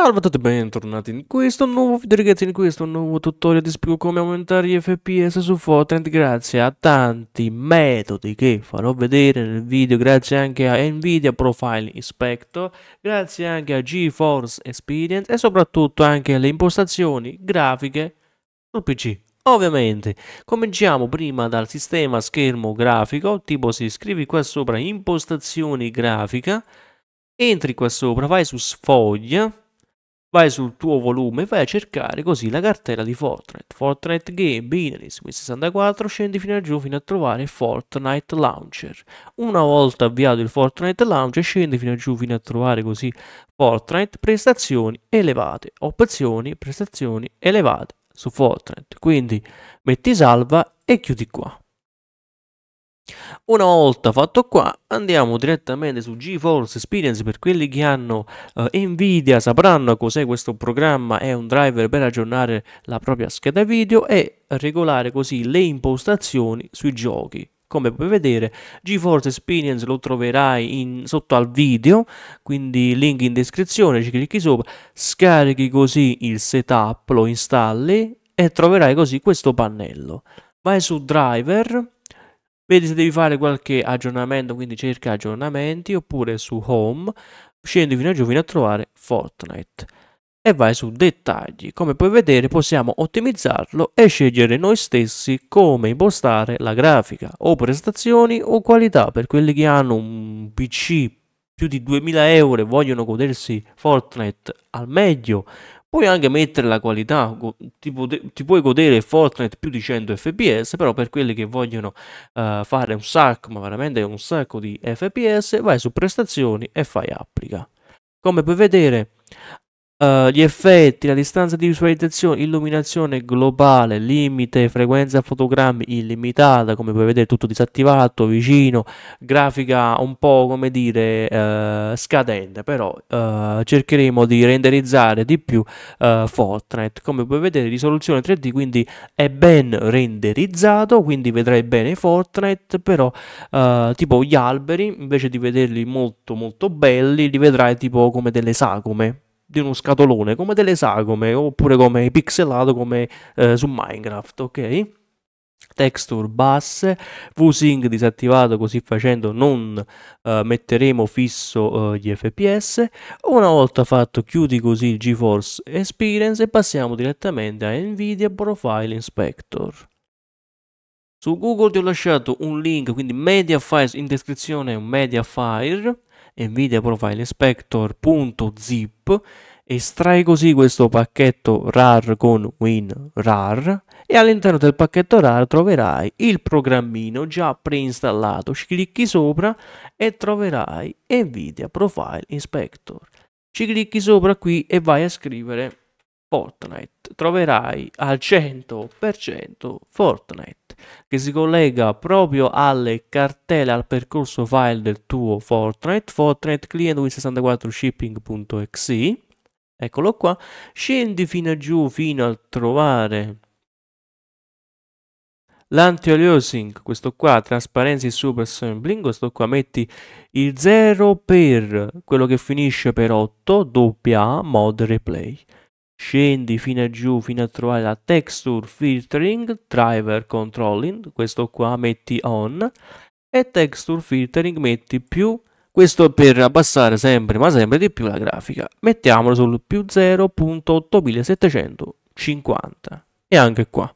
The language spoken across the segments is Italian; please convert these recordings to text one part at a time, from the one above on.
Salve a tutti e bentornati in questo nuovo video ragazzi, in questo nuovo tutorial ti spiego come aumentare gli FPS su Fortnite grazie a tanti metodi che farò vedere nel video, grazie anche a Nvidia Profile Inspector, grazie anche a GeForce Experience e soprattutto anche alle impostazioni grafiche sul PC. Ovviamente, cominciamo prima dal sistema schermo grafico, tipo si scrivi qua sopra impostazioni grafica, entri qua sopra, vai su sfoglia, vai sul tuo volume, e vai a cercare così la cartella di Fortnite, Fortnite Game, Binaries, Win64, scendi fino a giù fino a trovare Fortnite Launcher. Una volta avviato il Fortnite Launcher, scendi fino a giù fino a trovare così Fortnite prestazioni elevate, opzioni prestazioni elevate su Fortnite. Quindi metti salva e chiudi qua. Una volta fatto qua, andiamo direttamente su GeForce Experience per quelli che hanno eh, Nvidia, sapranno cos'è questo programma, è un driver per aggiornare la propria scheda video e regolare così le impostazioni sui giochi. Come puoi vedere, GeForce Experience lo troverai in, sotto al video, quindi link in descrizione, ci clicchi sopra, scarichi così il setup, lo installi e troverai così questo pannello. Vai su driver vedi se devi fare qualche aggiornamento, quindi cerca aggiornamenti, oppure su Home, scendi fino a giù fino a trovare Fortnite e vai su dettagli. Come puoi vedere possiamo ottimizzarlo e scegliere noi stessi come impostare la grafica o prestazioni o qualità per quelli che hanno un PC più di 2000 euro e vogliono godersi Fortnite al meglio Puoi anche mettere la qualità, ti, ti, puoi godere Fortnite più di 100 fps, però per quelli che vogliono uh, fare un sacco, ma veramente un sacco di fps, vai su prestazioni e fai applica. Come puoi vedere Uh, gli effetti, la distanza di visualizzazione, illuminazione globale, limite, frequenza fotogrammi illimitata, come puoi vedere tutto disattivato, vicino, grafica un po' come dire uh, scadente, però uh, cercheremo di renderizzare di più Fortnite. Come puoi vedere risoluzione 3D, quindi è ben renderizzato, quindi vedrai bene Fortnite, però tipo gli alberi, invece di vederli molto molto belli, li vedrai tipo come delle sagome di uno scatolone, come delle sagome, oppure come pixelato come eh, su Minecraft, ok? texture basse, VSync disattivato così facendo non eh, metteremo fisso eh, gli fps, una volta fatto chiudi così il GeForce Experience e passiamo direttamente a Nvidia Profile Inspector. Su Google ti ho lasciato un link, quindi media files in descrizione, un media file nvidia profile inspector.zip estrai così questo pacchetto rar con WinRAR e all'interno del pacchetto RAR troverai il programmino già preinstallato. Ci clicchi sopra e troverai NVIDIA Profile Inspector. Ci clicchi sopra qui e vai a scrivere Fortnite. Troverai al 100% Fortnite che si collega proprio alle cartelle al percorso file del tuo Fortnite, Fortnite client win64shipping.exe. Eccolo qua, scendi fino a giù fino a trovare l'anti-aliasing, questo qua, Transparency Super Sampling, questo qua metti il 0 per quello che finisce per 8, doppia mod replay scendi fino a giù fino a trovare la texture filtering driver controlling questo qua metti on e texture filtering metti più questo per abbassare sempre ma sempre di più la grafica mettiamolo sul più 0.8750 e anche qua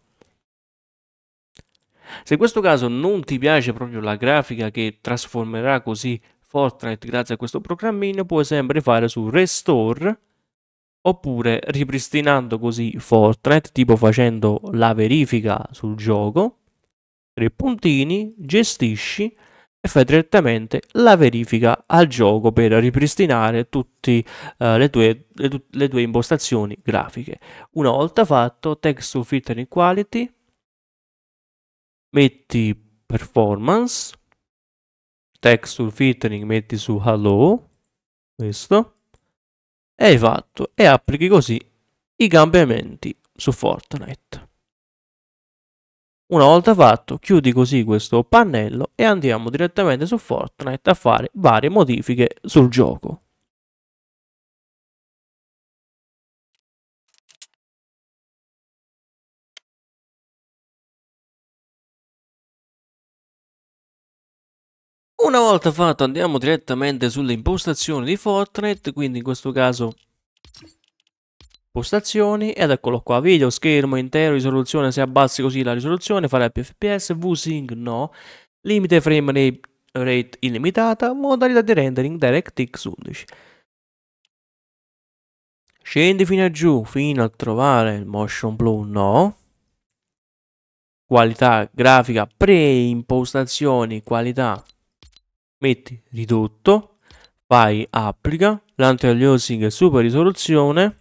se in questo caso non ti piace proprio la grafica che trasformerà così Fortnite grazie a questo programmino puoi sempre fare su restore oppure ripristinando così Fortnite, tipo facendo la verifica sul gioco, tre puntini, gestisci e fai direttamente la verifica al gioco per ripristinare tutte uh, le, tue, le, le, tue impostazioni grafiche. Una volta fatto, texture filtering quality, metti performance, texture filtering metti su hello, questo, e hai fatto e applichi così i cambiamenti su Fortnite. Una volta fatto chiudi così questo pannello e andiamo direttamente su Fortnite a fare varie modifiche sul gioco. Una volta fatto andiamo direttamente sulle impostazioni di Fortnite, quindi in questo caso impostazioni ed eccolo qua, video, schermo intero, risoluzione, se abbassi così la risoluzione farà più fps, vsync no, limite frame rate, illimitata, modalità di rendering DirectX 11. Scendi fino a giù, fino a trovare il motion blue no, qualità grafica, pre-impostazioni, qualità metti ridotto, fai applica, l'anti-aliasing super risoluzione,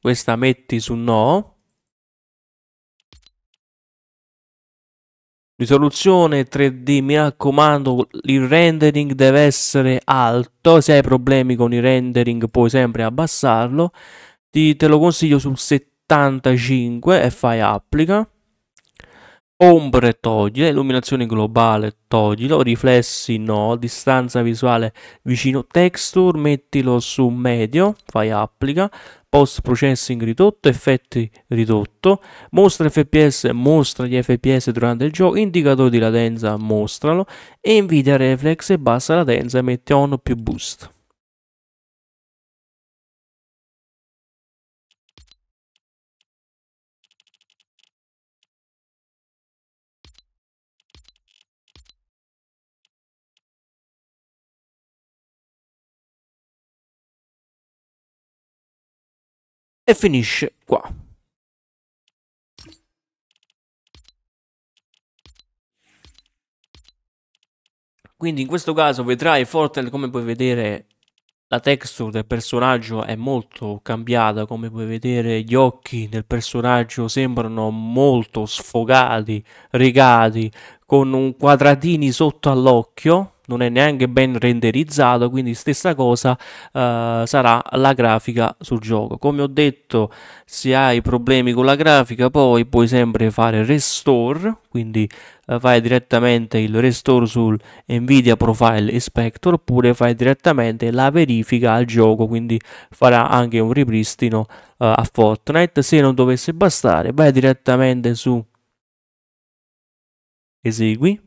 questa metti su no, Risoluzione 3D, mi raccomando, il rendering deve essere alto, se hai problemi con il rendering puoi sempre abbassarlo, Ti, te lo consiglio sul 75 e fai applica. Ombre toglile, illuminazione globale toglilo, riflessi no, distanza visuale vicino, texture mettilo su medio, fai applica, post processing ridotto, effetti ridotto, mostra FPS, mostra gli FPS durante il gioco, indicatore di latenza mostralo e in reflex e bassa latenza metti on più boost. e finisce qua. Quindi in questo caso vedrai Fortnite come puoi vedere la texture del personaggio è molto cambiata, come puoi vedere gli occhi del personaggio sembrano molto sfogati, rigati, con un quadratini sotto all'occhio non è neanche ben renderizzato quindi stessa cosa eh, sarà la grafica sul gioco come ho detto se hai problemi con la grafica poi puoi sempre fare restore quindi eh, fai direttamente il restore sul Nvidia Profile Inspector oppure fai direttamente la verifica al gioco quindi farà anche un ripristino eh, a Fortnite se non dovesse bastare vai direttamente su esegui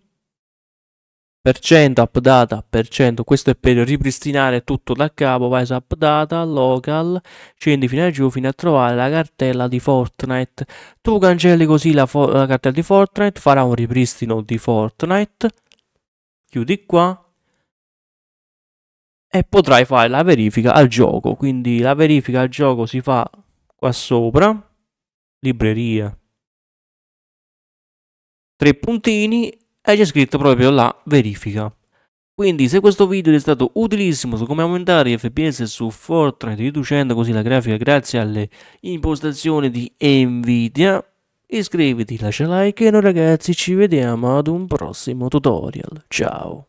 per cento, updata, per cento, questo è per ripristinare tutto da capo, vai su updata, local, scendi fino a giù fino a trovare la cartella di Fortnite, tu cancelli così la, la cartella di Fortnite, farà un ripristino di Fortnite, chiudi qua, e potrai fare la verifica al gioco, quindi la verifica al gioco si fa qua sopra, libreria, tre puntini e c'è scritto proprio la verifica. Quindi se questo video ti è stato utilissimo su come aumentare gli FPS su Fortnite riducendo così la grafica grazie alle impostazioni di Nvidia, iscriviti, lascia like e noi ragazzi ci vediamo ad un prossimo tutorial. Ciao!